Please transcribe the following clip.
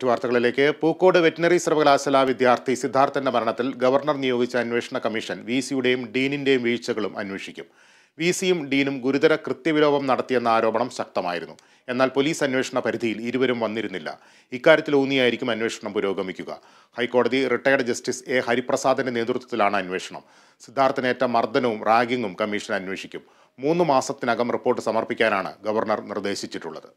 മറ്റു വാർത്തകളിലേക്ക് പൂക്കോട് വെറ്റിനറി സർവകലാശാല വിദ്യാർത്ഥി സിദ്ധാർത്ഥന്റെ മരണത്തിൽ ഗവർണർ നിയോഗിച്ച അന്വേഷണ കമ്മീഷൻ വി സിയുടെയും ഡീനിന്റെയും വീഴ്ചകളും അന്വേഷിക്കും വി സിയും ഡീനും ഗുരുതര കൃത്യവിലോപം നടത്തിയെന്ന ആരോപണം ശക്തമായിരുന്നു എന്നാൽ പോലീസ് അന്വേഷണ പരിധിയിൽ ഇരുവരും വന്നിരുന്നില്ല ഇക്കാര്യത്തിൽ ഊന്നിയായിരിക്കും അന്വേഷണം പുരോഗമിക്കുക ഹൈക്കോടതി റിട്ടയർഡ് ജസ്റ്റിസ് എ ഹരിപ്രസാദിന്റെ നേതൃത്വത്തിലാണ് അന്വേഷണം സിദ്ധാർത്ഥനേറ്റ മർദ്ദനവും റാഗിങ്ങും കമ്മീഷൻ അന്വേഷിക്കും മൂന്ന് മാസത്തിനകം റിപ്പോർട്ട് സമർപ്പിക്കാനാണ് ഗവർണർ നിർദ്ദേശിച്ചിട്ടുള്ളത്